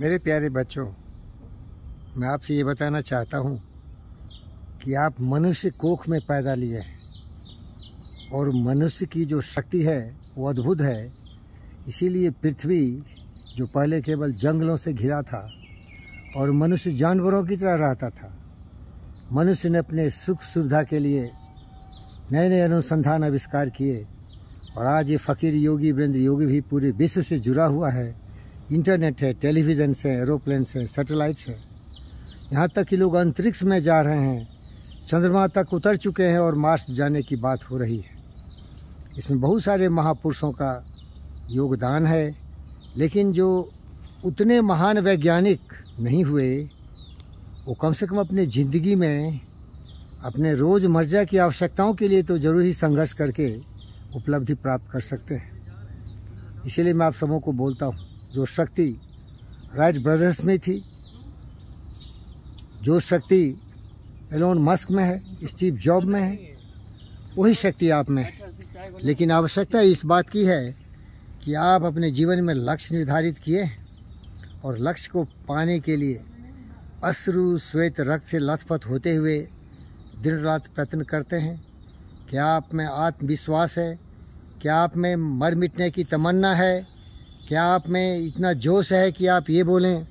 मेरे प्यारे बच्चों मैं आपसे ये बताना चाहता हूँ कि आप मनुष्य कोख में पैदा लिए हैं और मनुष्य की जो शक्ति है वो अद्भुत है इसीलिए पृथ्वी जो पहले केवल जंगलों से घिरा था और मनुष्य जानवरों की तरह रहता था मनुष्य ने अपने सुख सुविधा के लिए नए नए अनुसंधान आविष्कार किए और आज ये फ़कीर योगी वृंद योगी भी पूरे विश्व से जुड़ा हुआ है इंटरनेट है टेलीविज़न है एरोप्लेन्स है सेटेलाइट्स है यहाँ तक कि लोग अंतरिक्ष में जा रहे हैं चंद्रमा तक उतर चुके हैं और मार्स जाने की बात हो रही है इसमें बहुत सारे महापुरुषों का योगदान है लेकिन जो उतने महान वैज्ञानिक नहीं हुए वो कम से कम अपने ज़िंदगी में अपने रोज़मर्रा की आवश्यकताओं के लिए तो ज़रूर ही संघर्ष करके उपलब्धि प्राप्त कर सकते हैं इसीलिए मैं आप सबों को बोलता हूँ जो शक्ति राइट ब्रदर्स में थी जो शक्ति एलोन मस्क में है स्टीव जॉब में है वही शक्ति आप में है लेकिन आवश्यकता इस बात की है कि आप अपने जीवन में लक्ष्य निर्धारित किए और लक्ष्य को पाने के लिए अश्रु श्वेत रक्त से लथपथ होते हुए दिन रात प्रयत्न करते हैं क्या आप में आत्मविश्वास है क्या आप में मर मिटने की तमन्ना है क्या आप में इतना जोश है कि आप ये बोलें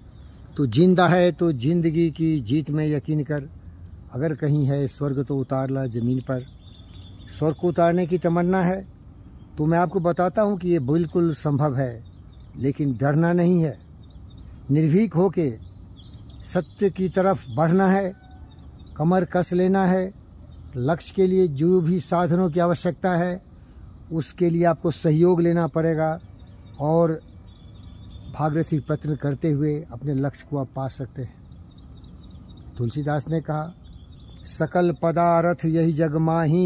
तो जिंदा है तो जिंदगी की जीत में यकीन कर अगर कहीं है स्वर्ग तो उतार ला ज़मीन पर स्वर्ग को उतारने की तमन्ना है तो मैं आपको बताता हूँ कि ये बिल्कुल संभव है लेकिन डरना नहीं है निर्भीक होके सत्य की तरफ बढ़ना है कमर कस लेना है लक्ष्य के लिए जो भी साधनों की आवश्यकता है उसके लिए आपको सहयोग लेना पड़ेगा और भागरथी प्रयत्न करते हुए अपने लक्ष्य को आप पा सकते हैं तुलसीदास ने कहा सकल पदारथ यही जगमाही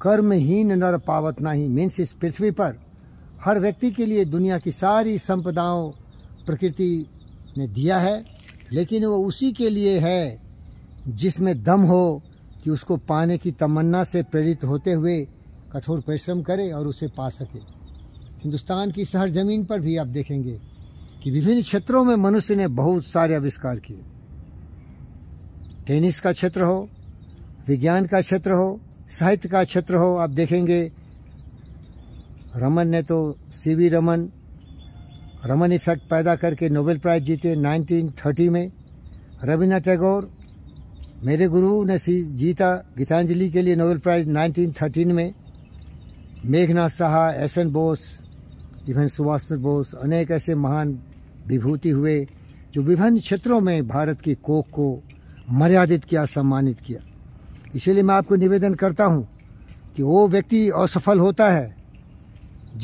कर्महीन नर पावत नाही मीन्स इस पृथ्वी पर हर व्यक्ति के लिए दुनिया की सारी संपदाओं प्रकृति ने दिया है लेकिन वो उसी के लिए है जिसमें दम हो कि उसको पाने की तमन्ना से प्रेरित होते हुए कठोर परिश्रम करे और उसे पा सके हिंदुस्तान की शहर ज़मीन पर भी आप देखेंगे कि विभिन्न क्षेत्रों में मनुष्य ने बहुत सारे आविष्कार किए टेनिस का क्षेत्र हो विज्ञान का क्षेत्र हो साहित्य का क्षेत्र हो आप देखेंगे रमन ने तो C V Raman Raman effect पैदा करके नोबेल प्राइज जीते 1930 में रविन्द्रनाथ टैगोर मेरे गुरु ने जीता गीतांजलि के लिए नोबेल प्राइज 1913 में Meghnath Saha S N Bose even Subhash Chandra Bose अनेक ऐसे महान विभूति हुए जो विभिन्न क्षेत्रों में भारत की कोख को मर्यादित किया सम्मानित किया इसीलिए मैं आपको निवेदन करता हूँ कि वो व्यक्ति असफल होता है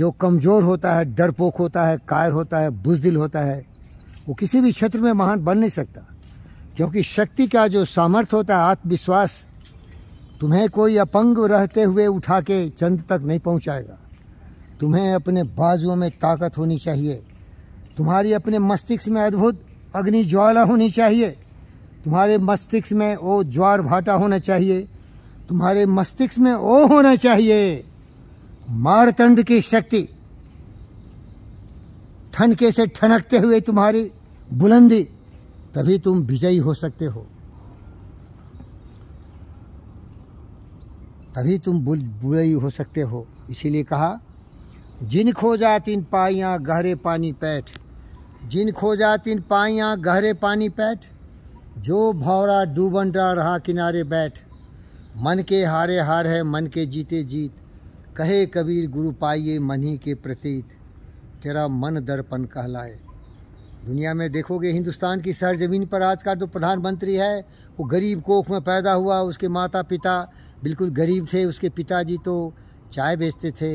जो कमज़ोर होता है डरपोक होता है कायर होता है बुजदिल होता है वो किसी भी क्षेत्र में महान बन नहीं सकता क्योंकि शक्ति का जो सामर्थ्य होता है आत्मविश्वास तुम्हें कोई अपंग रहते हुए उठा के चंद तक नहीं पहुंचाएगा तुम्हें अपने बाजुओं में ताकत होनी चाहिए तुम्हारी अपने मस्तिष्क में अद्भुत अग्नि ज्वाला होनी चाहिए तुम्हारे मस्तिष्क में ओ ज्वार भाटा होना चाहिए तुम्हारे मस्तिष्क में ओ होना चाहिए मारतंड की शक्ति ठनके से ठनकते हुए तुम्हारी बुलंदी तभी तुम विजयी हो सकते हो तभी तुम विजयी हो सकते हो इसीलिए कहा जिन खो जातिन पाइयाँ गहरे पानी पैठ जिन खो जातिन पाइयाँ गहरे पानी पैठ जो भौरा डूबन रहा किनारे बैठ मन के हारे हार है मन के जीते जीत कहे कबीर गुरु पाइये मन ही के प्रतीत तेरा मन दर्पण कहलाए दुनिया में देखोगे हिंदुस्तान की सरजमीन पर आज का जो प्रधानमंत्री है वो गरीब कोख में पैदा हुआ उसके माता पिता बिल्कुल गरीब थे उसके पिताजी तो चाय बेचते थे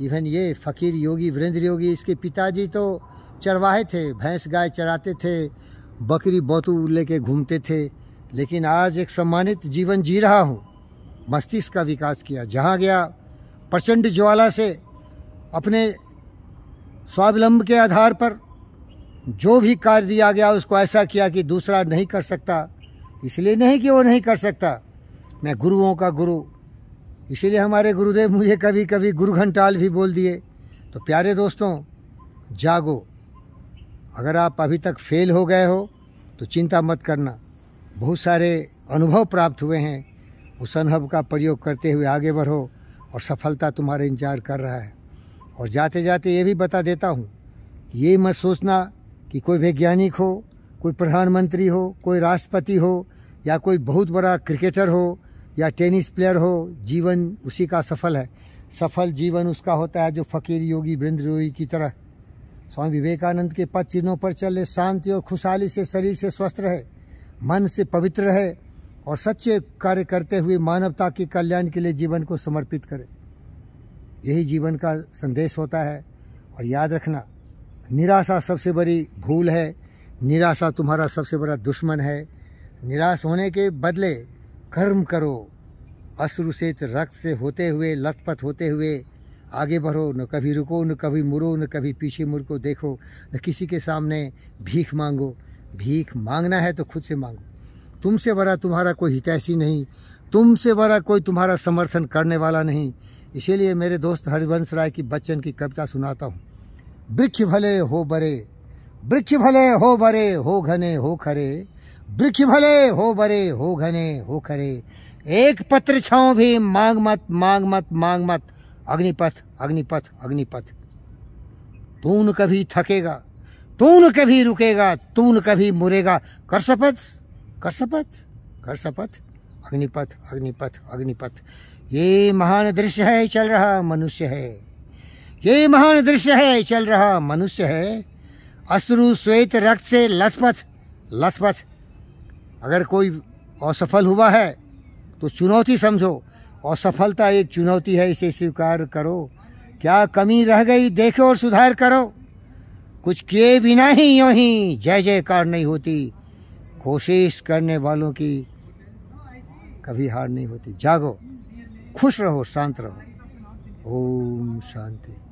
इवन ये फ़कीर योगी वीरेंद्र योगी इसके पिताजी तो चरवाहे थे भैंस गाय चराते थे बकरी बोतू लेके घूमते थे लेकिन आज एक सम्मानित जीवन जी रहा हूँ मस्तिष्क का विकास किया जहाँ गया प्रचंड ज्वाला से अपने स्वावलंब के आधार पर जो भी कार्य दिया गया उसको ऐसा किया कि दूसरा नहीं कर सकता इसलिए नहीं कि वो नहीं कर सकता मैं गुरुओं का गुरु इसीलिए हमारे गुरुदेव मुझे कभी कभी गुरु घंटाल भी बोल दिए तो प्यारे दोस्तों जागो अगर आप अभी तक फेल हो गए हो तो चिंता मत करना बहुत सारे अनुभव प्राप्त हुए हैं उस अनुभव का प्रयोग करते हुए आगे बढ़ो और सफलता तुम्हारे इंतजार कर रहा है और जाते जाते ये भी बता देता हूँ ये मत सोचना कि कोई वैज्ञानिक हो कोई प्रधानमंत्री हो कोई राष्ट्रपति हो या कोई बहुत बड़ा क्रिकेटर हो या टेनिस प्लेयर हो जीवन उसी का सफल है सफल जीवन उसका होता है जो फकीर योगी वृंद्र योगी की तरह स्वामी विवेकानंद के पद चिन्हों पर चले शांति और खुशहाली से शरीर से स्वस्थ रहे मन से पवित्र रहे और सच्चे कार्य करते हुए मानवता के कल्याण के लिए जीवन को समर्पित करें यही जीवन का संदेश होता है और याद रखना निराशा सबसे बड़ी भूल है निराशा तुम्हारा सबसे बड़ा दुश्मन है निराश होने के बदले कर्म करो अश्रुसित रक्त से होते हुए लथपथ होते हुए आगे बढ़ो न कभी रुको न कभी मुड़ो न कभी पीछे मुड़ को देखो न किसी के सामने भीख मांगो भीख मांगना है तो खुद से मांगो तुमसे बड़ा तुम्हारा कोई हितैषी नहीं तुमसे बड़ा कोई तुम्हारा समर्थन करने वाला नहीं इसीलिए मेरे दोस्त हरिवंश राय की बच्चन की कविता सुनाता हूँ वृक्ष भले हो बड़े वृक्ष भले हो बड़े हो घने हो खरे वृक्ष भले हो बरे हो घने हो खरे एक पत्र छाओ भी मांग मत मांग मत मांग मत अग्निपथ अग्निपथ अग्निपथ तू न कभी थकेगा तू न कभी रुकेगा तू न कभी मुरेगा कर शपथ कर शपथ कर शपथ अग्निपथ अग्निपथ अग्निपथ ये महान दृश्य है चल रहा मनुष्य है ये महान दृश्य है चल रहा मनुष्य है अश्रु श्वेत रक्त से लथपथ लथपथ अगर कोई असफल हुआ है तो चुनौती समझो और सफलता एक चुनौती है इसे स्वीकार करो क्या कमी रह गई देखो और सुधार करो कुछ किए बिना ही यू ही जय जयकार नहीं होती कोशिश करने वालों की कभी हार नहीं होती जागो खुश रहो शांत रहो ओम शांति